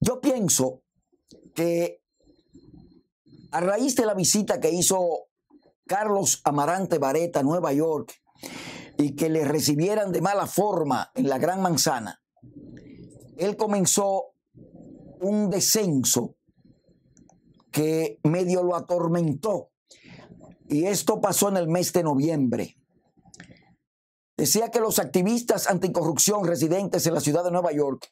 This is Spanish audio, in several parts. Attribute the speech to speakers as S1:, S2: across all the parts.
S1: Yo pienso que a raíz de la visita que hizo Carlos Amarante Vareta a Nueva York y que le recibieran de mala forma en la Gran Manzana, él comenzó un descenso que medio lo atormentó. Y esto pasó en el mes de noviembre decía que los activistas anticorrupción residentes en la ciudad de Nueva York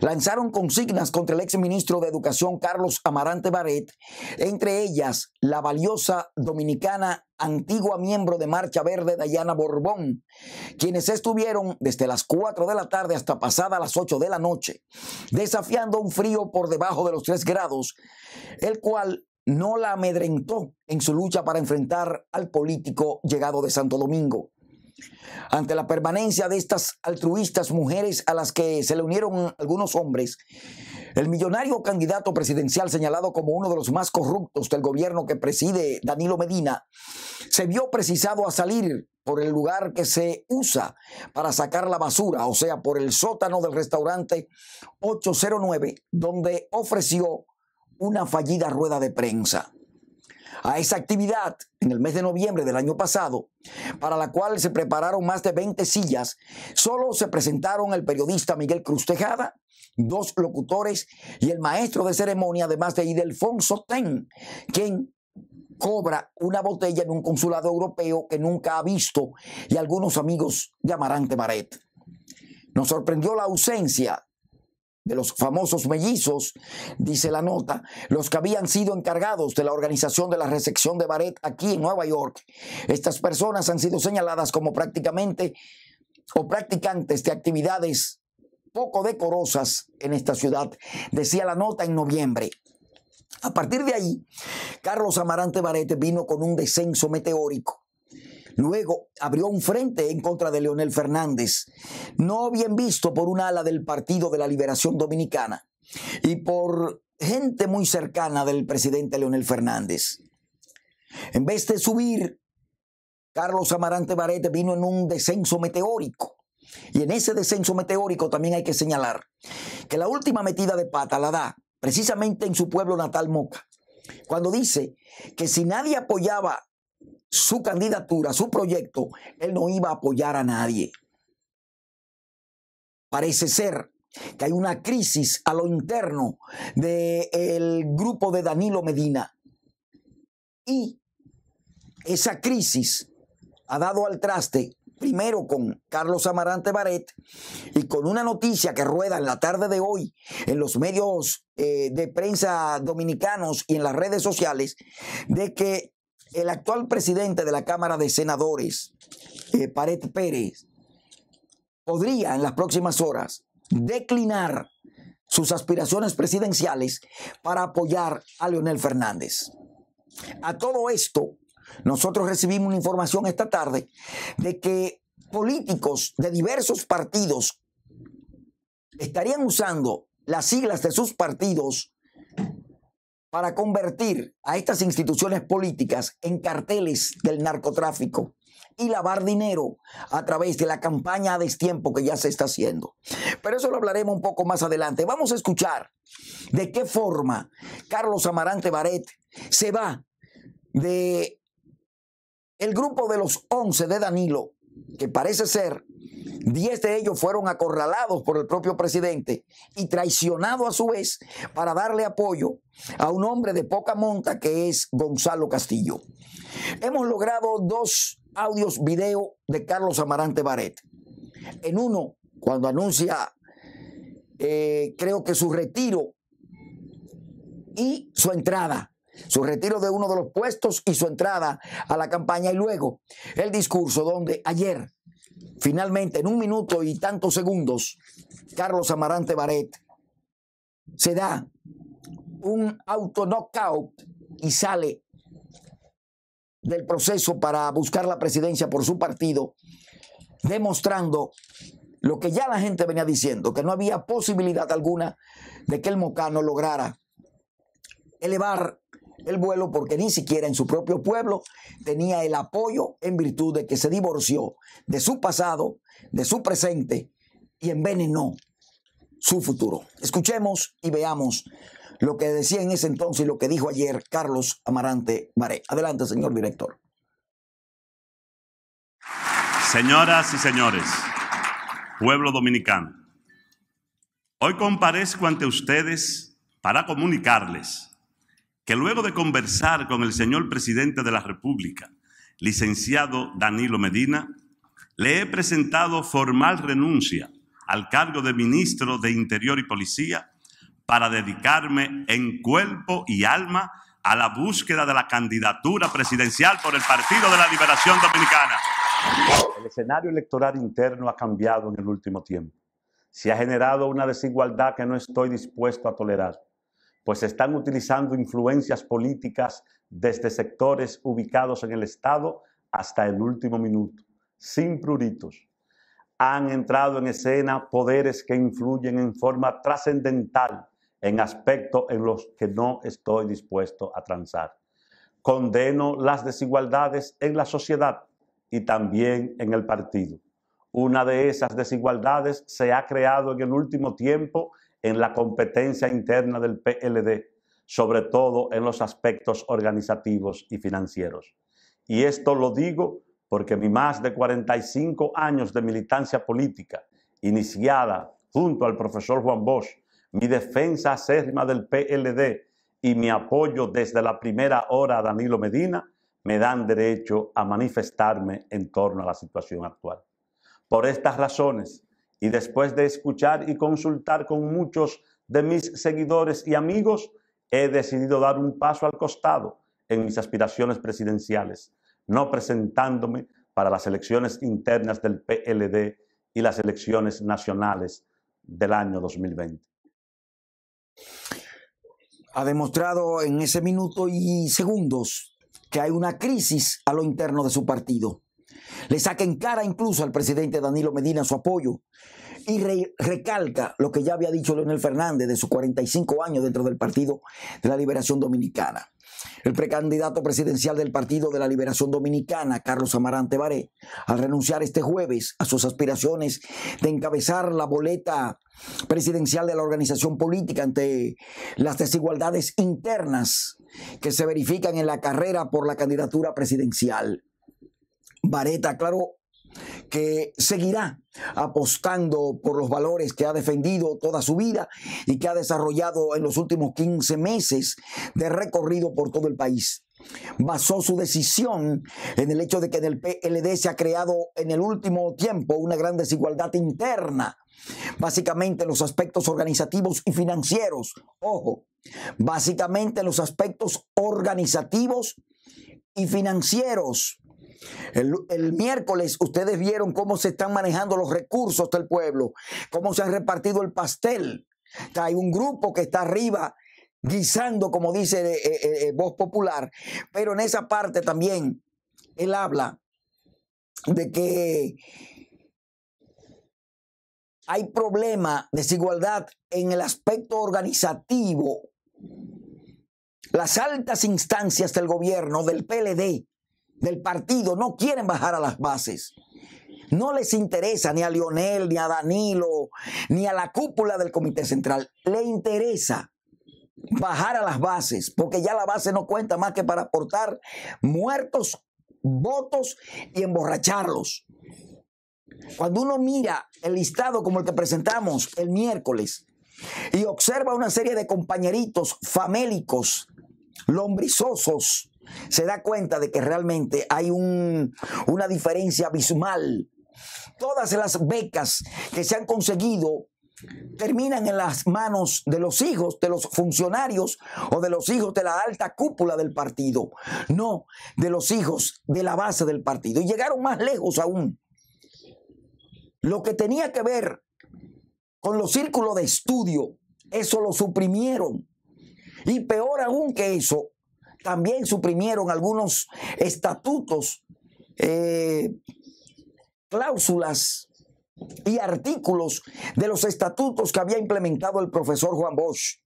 S1: lanzaron consignas contra el exministro de Educación Carlos Amarante Barret, entre ellas la valiosa dominicana antigua miembro de Marcha Verde Dayana Borbón, quienes estuvieron desde las 4 de la tarde hasta pasada las 8 de la noche, desafiando un frío por debajo de los 3 grados, el cual no la amedrentó en su lucha para enfrentar al político llegado de Santo Domingo. Ante la permanencia de estas altruistas mujeres a las que se le unieron algunos hombres, el millonario candidato presidencial señalado como uno de los más corruptos del gobierno que preside Danilo Medina, se vio precisado a salir por el lugar que se usa para sacar la basura, o sea, por el sótano del restaurante 809, donde ofreció una fallida rueda de prensa a esa actividad en el mes de noviembre del año pasado, para la cual se prepararon más de 20 sillas, solo se presentaron el periodista Miguel Cruz Tejada, dos locutores y el maestro de ceremonia, además de Idelfonso Ten, quien cobra una botella en un consulado europeo que nunca ha visto y algunos amigos de Amarante Maret. Nos sorprendió la ausencia de los famosos mellizos, dice la nota, los que habían sido encargados de la organización de la recepción de Baret aquí en Nueva York. Estas personas han sido señaladas como prácticamente o practicantes de actividades poco decorosas en esta ciudad, decía la nota en noviembre. A partir de ahí, Carlos Amarante Barrett vino con un descenso meteórico Luego abrió un frente en contra de Leonel Fernández, no bien visto por un ala del Partido de la Liberación Dominicana y por gente muy cercana del presidente Leonel Fernández. En vez de subir, Carlos Amarante Barete vino en un descenso meteórico. Y en ese descenso meteórico también hay que señalar que la última metida de pata la da precisamente en su pueblo natal Moca, cuando dice que si nadie apoyaba su candidatura, su proyecto, él no iba a apoyar a nadie. Parece ser que hay una crisis a lo interno del grupo de Danilo Medina. Y esa crisis ha dado al traste primero con Carlos Amarante Baret y con una noticia que rueda en la tarde de hoy en los medios eh, de prensa dominicanos y en las redes sociales de que el actual presidente de la Cámara de Senadores, eh, Pared Pérez, podría en las próximas horas declinar sus aspiraciones presidenciales para apoyar a Leonel Fernández. A todo esto, nosotros recibimos una información esta tarde de que políticos de diversos partidos estarían usando las siglas de sus partidos para convertir a estas instituciones políticas en carteles del narcotráfico y lavar dinero a través de la campaña a destiempo que ya se está haciendo. Pero eso lo hablaremos un poco más adelante. Vamos a escuchar de qué forma Carlos Amarante Baret se va de el grupo de los 11 de Danilo, que parece ser Diez de ellos fueron acorralados por el propio presidente y traicionado a su vez para darle apoyo a un hombre de poca monta que es Gonzalo Castillo. Hemos logrado dos audios video de Carlos Amarante Baret. En uno, cuando anuncia, eh, creo que su retiro y su entrada su retiro de uno de los puestos y su entrada a la campaña y luego el discurso donde ayer Finalmente, en un minuto y tantos segundos, Carlos Amarante Baret se da un auto knockout y sale del proceso para buscar la presidencia por su partido, demostrando lo que ya la gente venía diciendo, que no había posibilidad alguna de que el Mocano lograra elevar el vuelo porque ni siquiera en su propio pueblo tenía el apoyo en virtud de que se divorció de su pasado, de su presente y envenenó su futuro. Escuchemos y veamos lo que decía en ese entonces y lo que dijo ayer Carlos Amarante Baré. Adelante, señor director.
S2: Señoras y señores, pueblo dominicano, hoy comparezco ante ustedes para comunicarles que luego de conversar con el señor presidente de la República, licenciado Danilo Medina, le he presentado formal renuncia al cargo de ministro de Interior y Policía para dedicarme en cuerpo y alma a la búsqueda de la candidatura presidencial por el Partido de la Liberación Dominicana. El escenario electoral interno ha cambiado en el último tiempo. Se ha generado una desigualdad que no estoy dispuesto a tolerar pues están utilizando influencias políticas desde sectores ubicados en el Estado hasta el último minuto, sin pruritos. Han entrado en escena poderes que influyen en forma trascendental en aspectos en los que no estoy dispuesto a transar. Condeno las desigualdades en la sociedad y también en el partido. Una de esas desigualdades se ha creado en el último tiempo en la competencia interna del PLD, sobre todo en los aspectos organizativos y financieros. Y esto lo digo porque mi más de 45 años de militancia política, iniciada junto al profesor Juan Bosch, mi defensa acérrima del PLD y mi apoyo desde la primera hora a Danilo Medina, me dan derecho a manifestarme en torno a la situación actual. Por estas razones, y después de escuchar y consultar con muchos de mis seguidores y amigos, he decidido dar un paso al costado en mis aspiraciones presidenciales, no presentándome para las elecciones internas del PLD y las elecciones nacionales del año 2020.
S1: Ha demostrado en ese minuto y segundos que hay una crisis a lo interno de su partido. Le saca en cara incluso al presidente Danilo Medina su apoyo y recalca lo que ya había dicho Leonel Fernández de sus 45 años dentro del Partido de la Liberación Dominicana. El precandidato presidencial del Partido de la Liberación Dominicana, Carlos Amarante Baré, al renunciar este jueves a sus aspiraciones de encabezar la boleta presidencial de la organización política ante las desigualdades internas que se verifican en la carrera por la candidatura presidencial. Vareta, claro que seguirá apostando por los valores que ha defendido toda su vida y que ha desarrollado en los últimos 15 meses de recorrido por todo el país. Basó su decisión en el hecho de que en el PLD se ha creado en el último tiempo una gran desigualdad interna, básicamente en los aspectos organizativos y financieros. Ojo, básicamente en los aspectos organizativos y financieros. El, miércoles ustedes vieron cómo se están manejando los recursos del pueblo, cómo se ha repartido el pastel. hay un grupo que está arriba guisando, como dice eh, eh, eh, Voz Popular, pero en esa parte también él habla de que hay problema, desigualdad en el aspecto organizativo. Las altas instancias del gobierno, del PLD, del partido no quieren bajar a las bases. No les interesa ni a Lionel, ni a Danilo, ni a la cúpula del Comité Central. Le interesa bajar a las bases, porque ya la base no cuenta más que para aportar muertos, votos y emborracharlos. Cuando uno mira el listado como el que presentamos el miércoles y observa una serie de compañeritos famélicos, lombrizosos, se da cuenta de que realmente hay una diferencia abismal. Todas las becas que se han conseguido terminan en las manos de los hijos, de los funcionarios o de los hijos de la alta cúpula del partido, no de los hijos de la base del partido. Y llegaron más lejos aún. Lo que tenía que ver con los círculos de estudio, eso lo suprimieron. Y peor aún que eso, también suprimieron algunos estatutos, eh, cláusulas y artículos de los estatutos que había implementado el profesor Juan Bosch.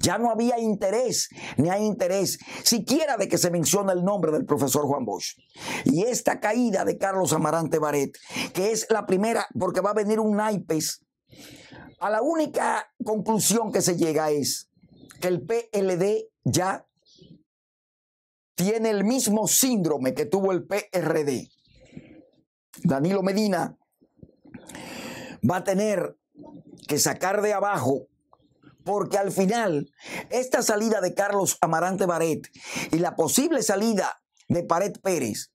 S1: Ya no había interés, ni hay interés siquiera de que se mencione el nombre del profesor Juan Bosch. Y esta caída de Carlos Amarante Baret, que es la primera, porque va a venir un naipes, a la única conclusión que se llega es que el PLD ya tiene el mismo síndrome que tuvo el PRD. Danilo Medina va a tener que sacar de abajo porque al final esta salida de Carlos Amarante Baret y la posible salida de Pared Pérez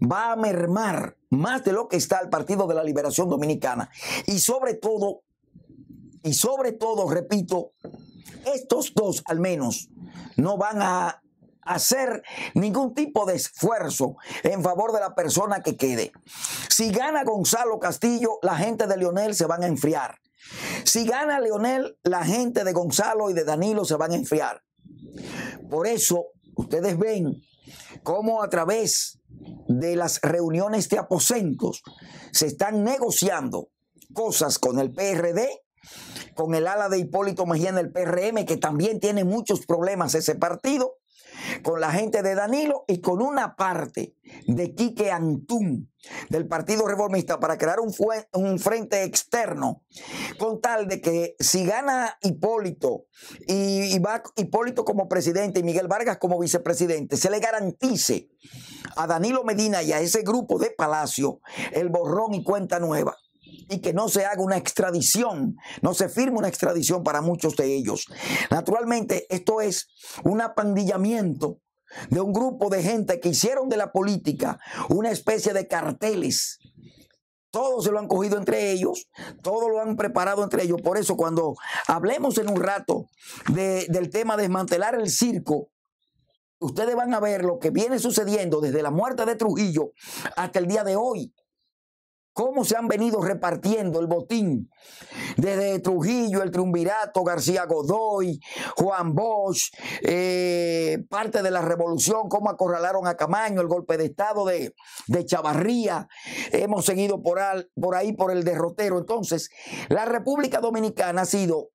S1: va a mermar más de lo que está el Partido de la Liberación Dominicana y sobre todo y sobre todo repito estos dos al menos no van a hacer ningún tipo de esfuerzo en favor de la persona que quede. Si gana Gonzalo Castillo, la gente de Leonel se van a enfriar. Si gana Leonel, la gente de Gonzalo y de Danilo se van a enfriar. Por eso, ustedes ven cómo a través de las reuniones de aposentos se están negociando cosas con el PRD, con el ala de Hipólito Mejía en el PRM, que también tiene muchos problemas ese partido, con la gente de Danilo y con una parte de Quique Antún del Partido Reformista para crear un, un, frente externo, con tal de que si gana Hipólito y, y va Hipólito como presidente y Miguel Vargas como vicepresidente, se le garantice a Danilo Medina y a ese grupo de Palacio el borrón y cuenta nueva y que no se haga una extradición, no se firme una extradición para muchos de ellos. Naturalmente, esto es un apandillamiento de un grupo de gente que hicieron de la política una especie de carteles. Todos se lo han cogido entre ellos, todos lo han preparado entre ellos. Por eso cuando hablemos en un rato del tema de desmantelar el circo, ustedes van a ver lo que viene sucediendo desde la muerte de Trujillo hasta el día de hoy cómo se han venido repartiendo el botín. Desde Trujillo, el Triunvirato, García Godoy, Juan Bosch, eh, parte de la revolución, cómo acorralaron a Camaño, el golpe de Estado de, Chavarría. Hemos seguido por, al, por ahí por el derrotero. Entonces, la República Dominicana ha sido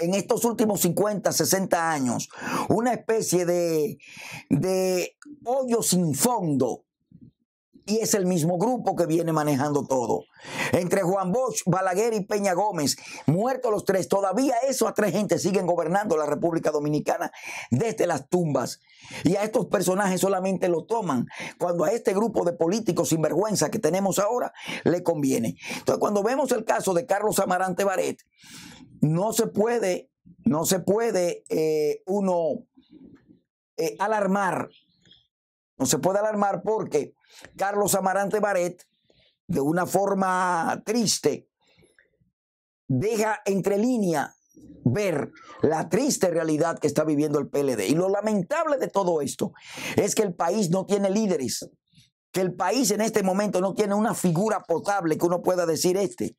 S1: en estos últimos 50, 60 años, una especie de, de sin fondo y es el mismo grupo que viene manejando todo. Entre Juan Bosch, Balaguer y Peña Gómez, muertos los tres, todavía esos tres gentes siguen gobernando la República Dominicana desde las tumbas. Y a estos personajes solamente lo toman cuando a este grupo de políticos sinvergüenza que tenemos ahora le conviene. Entonces, cuando vemos el caso de Carlos Amarante Baret, no se puede, no se puede eh, uno eh, alarmar. No se puede alarmar porque Carlos Amarante Baret, de una forma triste, deja entre línea ver la triste realidad que está viviendo el PLD. Y lo lamentable de todo esto es que el país no tiene líderes, que el país en este momento no tiene una figura potable que uno pueda decir este.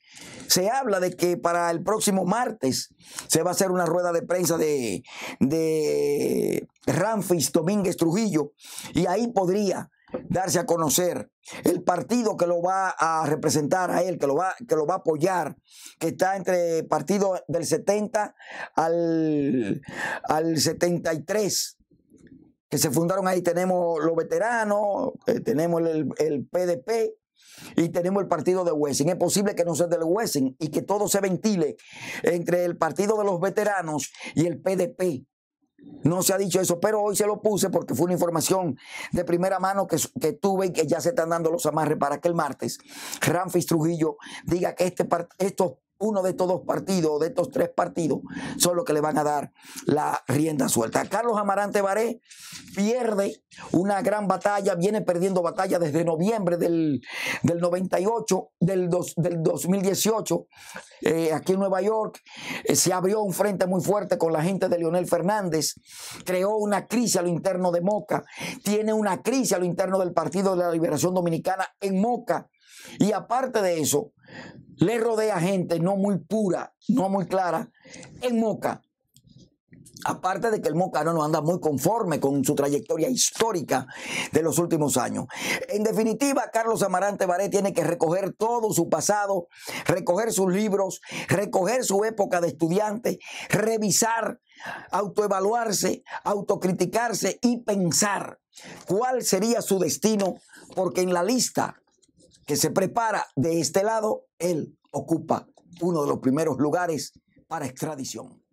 S1: Se habla de que para el próximo martes se va a hacer una rueda de prensa de, de Ramfis Domínguez Trujillo y ahí podría darse a conocer. El partido que lo va a representar a él, que lo va, que lo va a apoyar, que está entre partido del 70 al, 73 que se fundaron ahí, tenemos los veteranos, eh, tenemos el, el PDP, y tenemos el partido de Wessing. Es posible que no sea del Wessing y que todo se ventile entre el partido de los veteranos y el PDP. No se ha dicho eso, pero hoy se lo puse porque fue una información de primera mano que, tuve y que ya se están dando los amarres para que el martes Ramfis Trujillo diga que este, estos uno de estos dos partidos, de estos tres partidos, son los que le van a dar la rienda suelta. Carlos Amarante Baré pierde una gran batalla, viene perdiendo batalla desde noviembre del, 98, del, del 2018, eh, aquí en Nueva York. Eh, se abrió un frente muy fuerte con la gente de Leonel Fernández, creó una crisis a lo interno de Moca, tiene una crisis a lo interno del Partido de la Liberación Dominicana en Moca, y aparte de eso, le rodea gente no muy pura, no muy clara, en Moca. Aparte de que el Moca no anda muy conforme con su trayectoria histórica de los últimos años. En definitiva, Carlos Amarante Baré tiene que recoger todo su pasado, recoger sus libros, recoger su época de estudiante, revisar, autoevaluarse, autocriticarse y pensar cuál sería su destino, porque en la lista que se prepara de este lado, él ocupa uno de los primeros lugares para extradición.